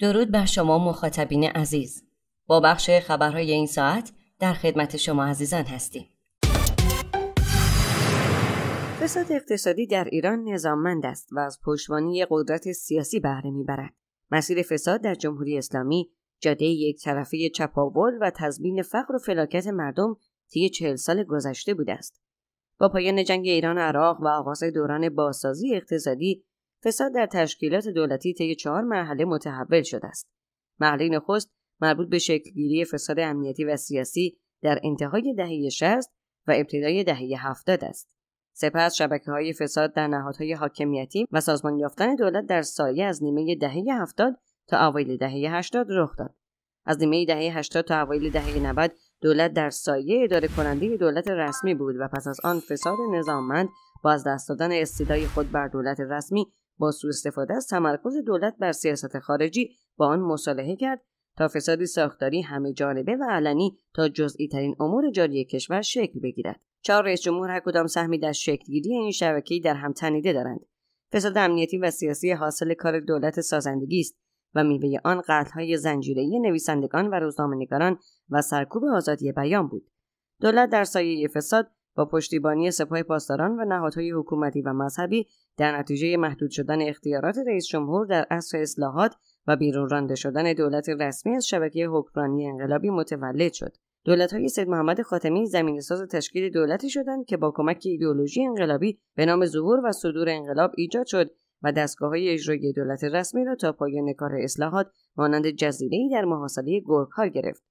درود بر شما مخاطبین عزیز با بخش خبرهای این ساعت در خدمت شما عزیزان هستیم فساد اقتصادی در ایران نظاممند است و از پشتوانی قدرت سیاسی بهره میبرد مسیر فساد در جمهوری اسلامی جاده یک طرفه چپاول و تضمین فقر و فلاکت مردم طی چهل سال گذشته بوده است با پایان جنگ ایران و عراق و آغاز دوران بازسازی اقتصادی فساد در تشکیلات دولتی طی چهار مرحله متحول شده است مرحله نخست مربوط به شکلگیری فساد امنیتی و سیاسی در انتهای دهه شست و ابتدای دهه 70 است سپس شبکه های فساد در نهادهای حاکمیتی و سازمان یافتن دولت در سایه از نیمه دهه 70 تا اوایل دهه هشتاد رخ داد. از نیمه دهه 80 تا اوایل دهه 90 دولت در سایه اداره کننده دولت رسمی بود و پس از آن فساد نظاممند با از دست دادن استیلای خود بر دولت رسمی با سوء استفاده از تمرکز دولت بر سیاست خارجی با آن مصالحه کرد تا فسادی ساختاری همه جانبه و علنی تا جزئی ترین امور جاری کشور شکل بگیرد چهار رئیس جمهور هر کدام سهمی در شکلگیری این شبکه در هم تنیده دارند فساد امنیتی و سیاسی حاصل کار دولت سازندگی است و میوه آن قتلهای زنجیرهای نویسندگان و روزنامهنگاران و سرکوب آزادی بیان بود دولت در سایه فساد با پشتیبانی سپاه پاسداران و نهادهای حکومتی و مذهبی در نتیجه محدود شدن اختیارات رئیس جمهور در عصر اصلاحات و بیرون رانده شدن دولت رسمی از شبکه حکمرانی انقلابی متولد شد دولت های سید محمد خاتمی ساز تشکیل دولتی شدند که با کمک ایدئولوژی انقلابی به نام ظهور و صدور انقلاب ایجاد شد و دستگاه های اجرایی دولت رسمی را تا پایان کار اصلاحات مانند جزیره در محاصره گرگها گرفت.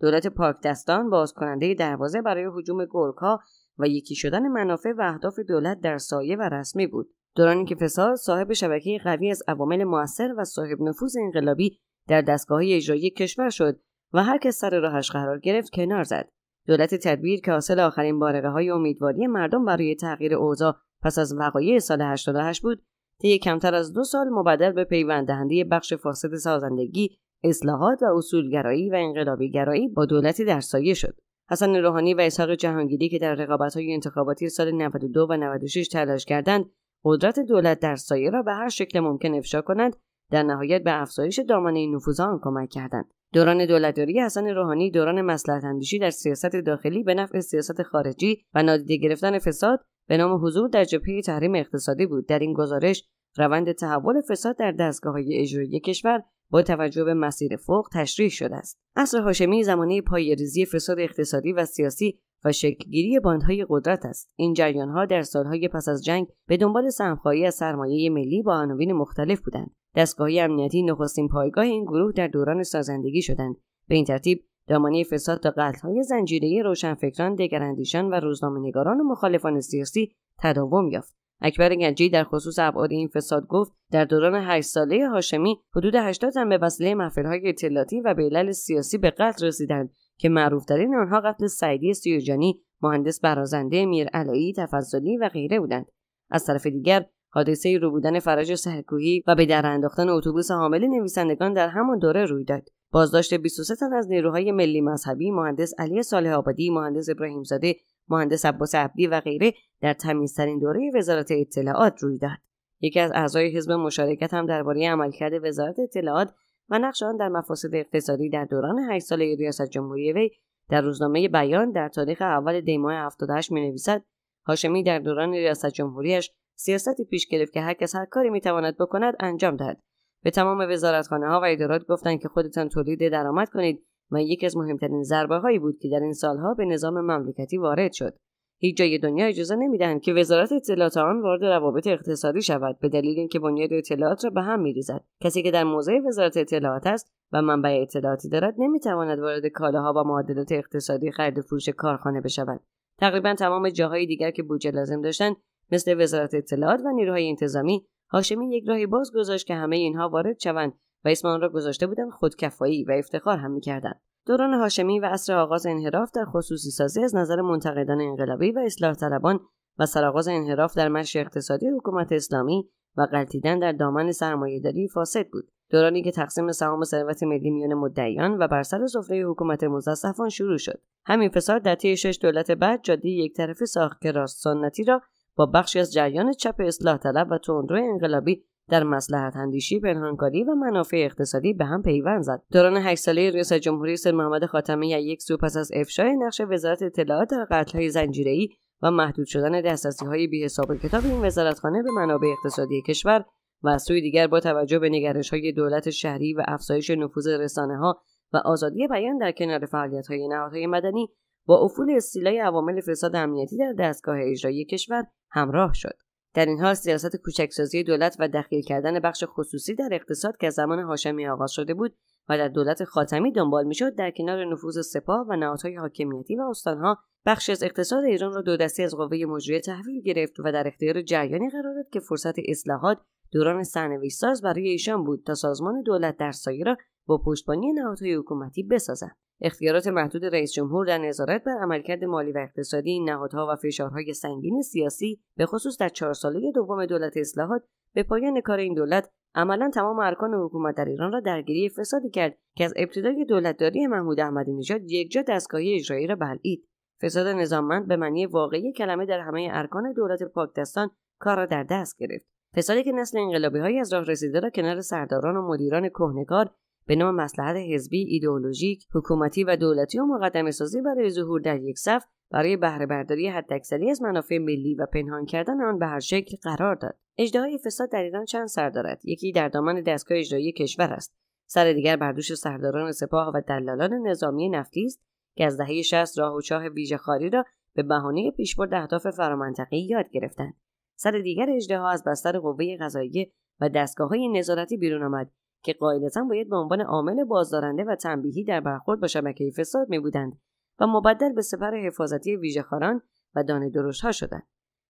دولت پاک دستان باز دروازه برای حجوم گرگها و یکی شدن منافع و اهداف دولت در سایه و رسمی بود دورانی که فساد صاحب شبکه قوی از عوامل موثر و صاحب نفوذ انقلابی در دستگاه اجرایی کشور شد و هر کس سر راهش قرار گرفت کنار زد دولت تدبیر که حاصل آخرین بارقه های امیدواری مردم برای تغییر اوضاع پس از وقایع سال 88 بود طی کمتر از دو سال مبدل به پیوند دهنده بخش فاسد سازندگی اصلاحات و اصولگرایی و انقلابیگرایی با دولتی در سایه شد حسن روحانی و اسحاق جهانگیری که در های انتخاباتی سال 92 و 96 تلاش کردند قدرت دولت در سایه را به هر شکل ممکن افشا کنند در نهایت به افزایش دامنه نفوذ آن کمک کردند دوران دولتداری حسن روحانی دوران مسلحت در سیاست داخلی به نفع سیاست خارجی و نادیده گرفتن فساد به نام حضور در جبهه تحریم اقتصادی بود در این گزارش روند تحول فساد در دستگاه های اجرایی کشور با توجه به مسیر فوق تشریح شده است اصر هاشمی زمانه پایه‌ریزی فساد اقتصادی و سیاسی و شکلگیری باندهای قدرت است این ها در سالهای پس از جنگ به دنبال سهمخواهی از سرمایه ملی با عناوین مختلف بودند دستگاه امنیتی نخستین پایگاه این گروه در دوران سازندگی شدند به این ترتیب دامنه فساد تا قتلهای زنجیرهای روشنفکران دگراندیشان و روزنامه‌نگاران و مخالفان سیاسی تداوم یافت اکبر گنجی در خصوص ابعاد این فساد گفت در دوران هشت ساله هاشمی حدود 80 تن به وسیله محفلهای اطلاعاتی و به علل سیاسی به قتل رسیدند که معروفترین آنها قتل سعیدی سیرجانی مهندس برازنده میرعلایی تفضلی و غیره بودند از طرف دیگر حادثه رو بودن فرج سهرکوهی و به در انداختن اتوبوس حامل نویسندگان در همان دوره روی داد بازداشت 23 تن از نیروهای ملی مذهبی مهندس علی صالح آبادی مهندس ابراهیمزاده مهندس عباس عبدی و غیره در تمیزترین دوره وزارت اطلاعات روی داد یکی از اعضای حزب مشارکت هم درباره عملکرد وزارت اطلاعات و نقش آن در مفاسد اقتصادی در دوران 8 ساله ریاست جمهوری وی در روزنامه بیان در تاریخ اول ماه 78 نویسد هاشمی در دوران ریاست جمهوریش سیاستی پیش گرفت که هر کس هر کاری میتواند بکند انجام دهد به تمام وزارتخانه ها و ادارات گفتند که خودتان تولید درآمد کنید و یکی از مهمترین ضربه هایی بود که در این سالها به نظام مملکتی وارد شد هیچ جای دنیا اجازه نمیدهند که وزارت اطلاعات آن وارد روابط اقتصادی شود به دلیل اینکه بنیاد اطلاعات را به هم میریزد کسی که در موضع وزارت اطلاعات است و منبع اطلاعاتی دارد نمیتواند وارد کالاها و معادلات اقتصادی خرید فروش کارخانه بشود تقریبا تمام جاهای دیگر که بودجه لازم داشتند مثل وزارت اطلاعات و نیروهای انتظامی هاشمی یک راهی باز گذاشت که همه اینها وارد شوند و اسم آن را گذاشته بودند خودکفایی و افتخار هم میکردند دوران هاشمی و اصر آغاز انحراف در خصوصی سازی از نظر منتقدان انقلابی و اصلاح طلبان و سرآغاز انحراف در مش اقتصادی حکومت اسلامی و غلطیدن در دامن سرمایهداری فاسد بود دورانی که تقسیم سهام ثروت ملی میان مدعیان و بر سر سفره حکومت مزصفان شروع شد همین فساد در طی شش دولت بعد جاده یک ساخت که راست سنتی را با بخشی از جریان چپ اصلاح طلب و تندرو انقلابی در مسلحت اندیشی پنهانکاری و منافع اقتصادی به هم پیوند زد دوران هشت ساله ریاست جمهوری سر محمد خاتمی یک سو پس از افشای نقش وزارت اطلاعات در قتلهای زنجیرهای و محدود شدن دسترسی های بی حساب کتاب این وزارتخانه به منابع اقتصادی کشور و از سوی دیگر با توجه به نگرش های دولت شهری و افزایش نفوذ رسانه ها و آزادی بیان در کنار فعالیت های نهادهای مدنی با افول استیلای عوامل فساد امنیتی در دستگاه اجرایی کشور همراه شد. در این حال سیاست کوچکسازی دولت و دخیل کردن بخش خصوصی در اقتصاد که زمان هاشمی آغاز شده بود و در دولت خاتمی دنبال میشد در کنار نفوذ سپاه و نهادهای حاکمیتی و استانها بخش از اقتصاد ایران را دو دستی از قوه مجریه تحویل گرفت و در اختیار جریانی قرار داد که فرصت اصلاحات دوران ساز برای ایشان بود تا سازمان دولت در سایه را با پشتبانی نهادهای حکومتی بسازند اختیارات محدود رئیس جمهور در نظارت بر عملکرد مالی و اقتصادی این نهادها و فشارهای سنگین سیاسی به خصوص در چهار ساله دوم دولت اصلاحات به پایان کار این دولت عملا تمام ارکان حکومت در ایران را درگیری فسادی کرد که از ابتدای دولتداری محمود احمدی نژاد یکجا دستگاهی اجرایی را بلعید فساد نظاممند به معنی واقعی کلمه در همه ارکان دولت پاکستان کار را در دست گرفت پسری که نسل انقلابی های از راه رسیده را کنار سرداران و مدیران کهنکار به نام مسلحت حزبی، ایدئولوژیک، حکومتی و دولتی و مقدمه سازی برای ظهور در یک صف برای بهره برداری حداکثری از منافع ملی و پنهان کردن آن به هر شکل قرار داد. اجدهای فساد در ایران چند سر دارد. یکی در دامن دستگاه اجرایی کشور است. سر دیگر بر دوش سرداران سپاه و دلالان نظامی نفتی است که از دهه 60 راه و چاه ویژهخواری را به بهانه پیشبرد اهداف فرامنطقهای یاد گرفتند. سر دیگر اجده از بستر قوه قضاییه و دستگاه های نظارتی بیرون آمد که قاعدتا باید به عنوان عامل بازدارنده و تنبیهی در برخورد با شبکه فساد می بودند و مبدل به سپر حفاظتی ویژهخواران و دانه ها شدند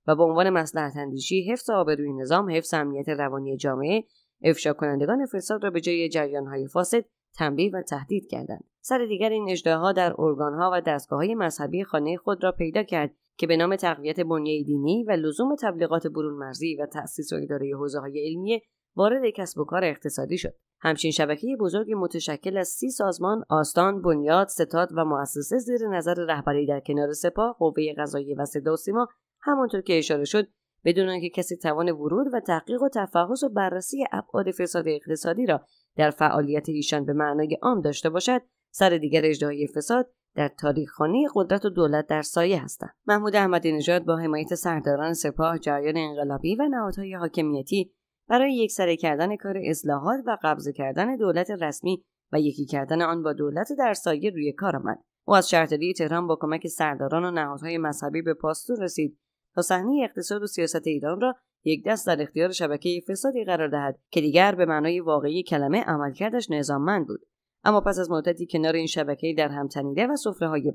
و به عنوان مسلحت اندیشی حفظ آبروی نظام حفظ امنیت روانی جامعه افشا کنندگان فساد را به جای های فاسد تنبیه و تهدید کردند سر دیگر این اجدهها در ارگانها و دستگاههای مذهبی خانه خود را پیدا کرد که به نام تقویت بنیه دینی و لزوم تبلیغات برون مرزی و تأسیس و اداره حوزه های علمیه وارد کسب و کار اقتصادی شد. همچین شبکه بزرگی متشکل از سی سازمان، آستان، بنیاد، ستاد و مؤسسه زیر نظر رهبری در کنار سپاه، قوه قضاییه و صدا و سیما همانطور که اشاره شد بدون آنکه کسی توان ورود و تحقیق و تفحص و بررسی ابعاد فساد اقتصادی را در فعالیت ایشان به معنای عام داشته باشد سر دیگر اجرای فساد در تاریخخانه قدرت و دولت در سایه هستند محمود احمدی نژاد با حمایت سرداران سپاه جریان انقلابی و نهادهای حاکمیتی برای یکسره کردن کار اصلاحات و قبضه کردن دولت رسمی و یکی کردن آن با دولت در سایه روی کار آمد او از شهرداری تهران با کمک سرداران و نهادهای مذهبی به پاستور رسید تا صحنه اقتصاد و سیاست ایران را یک دست در اختیار شبکه فسادی قرار دهد که دیگر به معنای واقعی کلمه عملکردش نظاممند بود اما پس از مدتی کنار این شبکه در هم تنیده و سفره های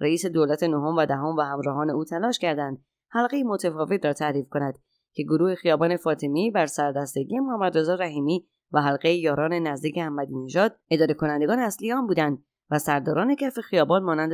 رئیس دولت نهم و دهم و همراهان او تلاش کردند حلقه متفاوت را تعریف کند که گروه خیابان فاطمی بر سردستگی محمد رضا رحیمی و حلقه یاران نزدیک احمدی نژاد اداره کنندگان اصلی آن بودند و سرداران کف خیابان مانند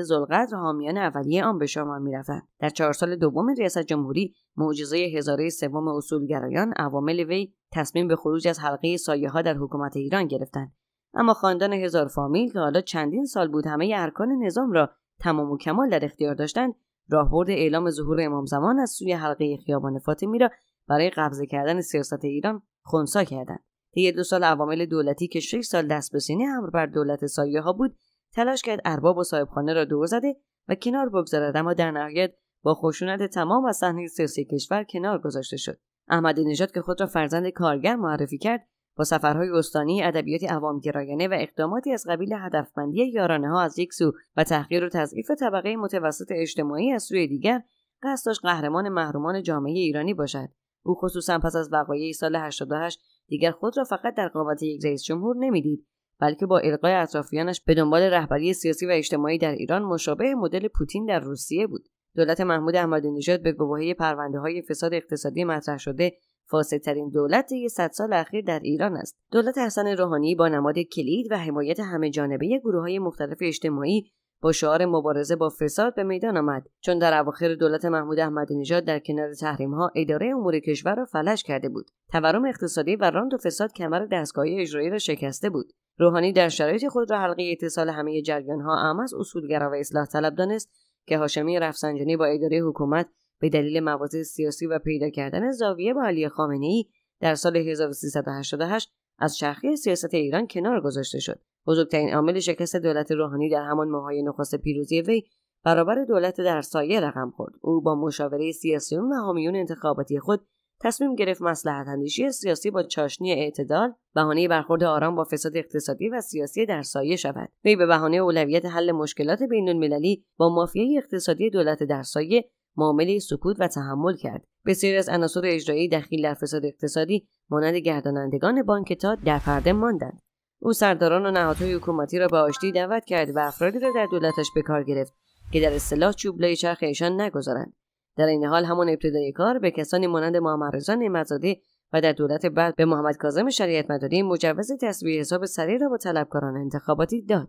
و حامیان اولیه آن به شمار میرفتند در چهار سال دوم ریاست جمهوری معجزه هزاره سوم اصولگرایان عوامل وی تصمیم به خروج از حلقه سایه ها در حکومت ایران گرفتند اما خاندان هزار فامیل که حالا چندین سال بود همه ارکان نظام را تمام و کمال در اختیار داشتند راهبرد اعلام ظهور امام زمان از سوی حلقه خیابان فاطمی را برای قبضه کردن سیاست ایران خونسا کردند طی دو سال عوامل دولتی که شش سال دست به سینه امر بر دولت سایه ها بود تلاش کرد ارباب و صاحبخانه را دور زده و کنار بگذارد اما در نهایت با خشونت تمام از صحنه سیاسی کشور کنار گذاشته شد احمد نژاد که خود را فرزند کارگر معرفی کرد با سفرهای استانی ادبیات عوامگرایانه و اقداماتی از قبیل هدفمندی یارانه ها از یک سو و تحقیر و تضعیف طبقه متوسط اجتماعی از سوی دیگر قصد داشت قهرمان محرومان جامعه ایرانی باشد او خصوصا پس از وقایع سال 88 دیگر خود را فقط در قامت یک رئیس جمهور نمیدید بلکه با القای اطرافیانش به دنبال رهبری سیاسی و اجتماعی در ایران مشابه مدل پوتین در روسیه بود دولت محمود احمدی نژاد به گواهی پرونده های فساد اقتصادی مطرح شده فاسدترین ترین دولت طی صد سال اخیر در ایران است دولت حسن روحانی با نماد کلید و حمایت همه جانبه گروه های مختلف اجتماعی با شعار مبارزه با فساد به میدان آمد چون در اواخر دولت محمود احمدی نژاد در کنار تحریم ها اداره امور کشور را فلج کرده بود تورم اقتصادی و راند و فساد کمر دستگاه اجرایی را شکسته بود روحانی در شرایط خود را حلقه اتصال همه جریان ها اما از اصولگرا و اصلاح دانست که هاشمی رفسنجانی با اداره حکومت به دلیل مواضع سیاسی و پیدا کردن زاویه با علی خامنه ای در سال 1388 از شرخی سیاست ایران کنار گذاشته شد بزرگترین عامل شکست دولت روحانی در همان ماهای نخست پیروزی وی برابر دولت در سایه رقم خورد او با مشاوره سیاسیون و حامیون انتخاباتی خود تصمیم گرفت مسلحت اندیشی سیاسی با چاشنی اعتدال بهانه برخورد آرام با فساد اقتصادی و سیاسی در سایه شود وی به بهانه اولویت حل مشکلات بین با مافیای اقتصادی دولت در سایه معامله سکوت و تحمل کرد بسیاری از عناصر اجرایی دخیل در فساد اقتصادی مانند گردانندگان بانک تا در پرده ماندند او سرداران و نهادهای حکومتی را به آشتی دعوت کرد و افرادی را در دولتش به کار گرفت که در اصطلاح چوبلای چرخ ایشان نگذارند در این حال همان ابتدای کار به کسانی مانند محمد رضا نعمتزاده و در دولت بعد به محمد کاظم شریعت مداری مجوز تصویر حساب سریع را با طلبکاران انتخاباتی داد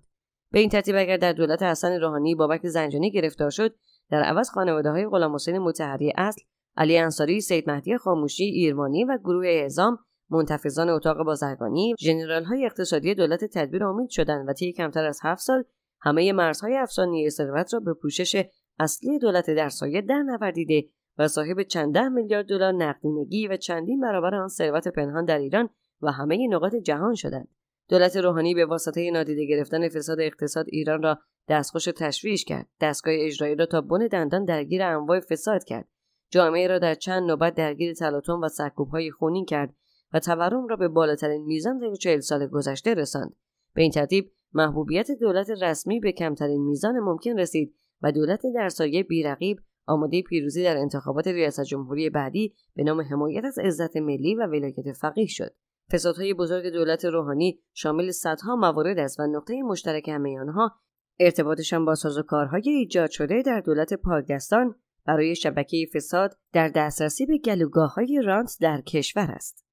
به این ترتیب اگر در دولت حسن روحانی بابک زنجانی گرفتار شد در عوض خانواده های غلام حسین متحری اصل علی انصاری سید مهدی خاموشی ایرمانی و گروه اعزام منتفضان اتاق بازرگانی ژنرال های اقتصادی دولت تدبیر امید شدند و طی کمتر از هفت سال همه مرزهای افسانی ثروت را به پوشش اصلی دولت در سایه در نوردیده و صاحب چند ده میلیارد دلار نقدینگی و چندین برابر آن ثروت پنهان در ایران و همه نقاط جهان شدند دولت روحانی به واسطه نادیده گرفتن فساد اقتصاد ایران را دستخوش تشویش کرد دستگاه اجرایی را تا بن دندان درگیر انواع فساد کرد جامعه را در چند نوبت درگیر تلاطم و های خونین کرد و تورم را به بالاترین میزان در چهل سال گذشته رساند به این ترتیب محبوبیت دولت رسمی به کمترین میزان ممکن رسید و دولت در سایه بیرقیب آماده پیروزی در انتخابات ریاست جمهوری بعدی به نام حمایت از عزت ملی و ولایت فقیه شد فسادهای بزرگ دولت روحانی شامل صدها موارد است و نقطه مشترک همه آنها ارتباطشان با سازوکارهای ایجاد شده در دولت پاکستان برای شبکه فساد در دسترسی به گلوگاه های رانت در کشور است.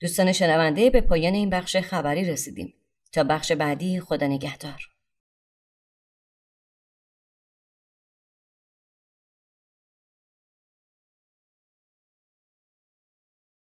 دوستان شنونده به پایان این بخش خبری رسیدیم. تا بخش بعدی خدا نگهدار.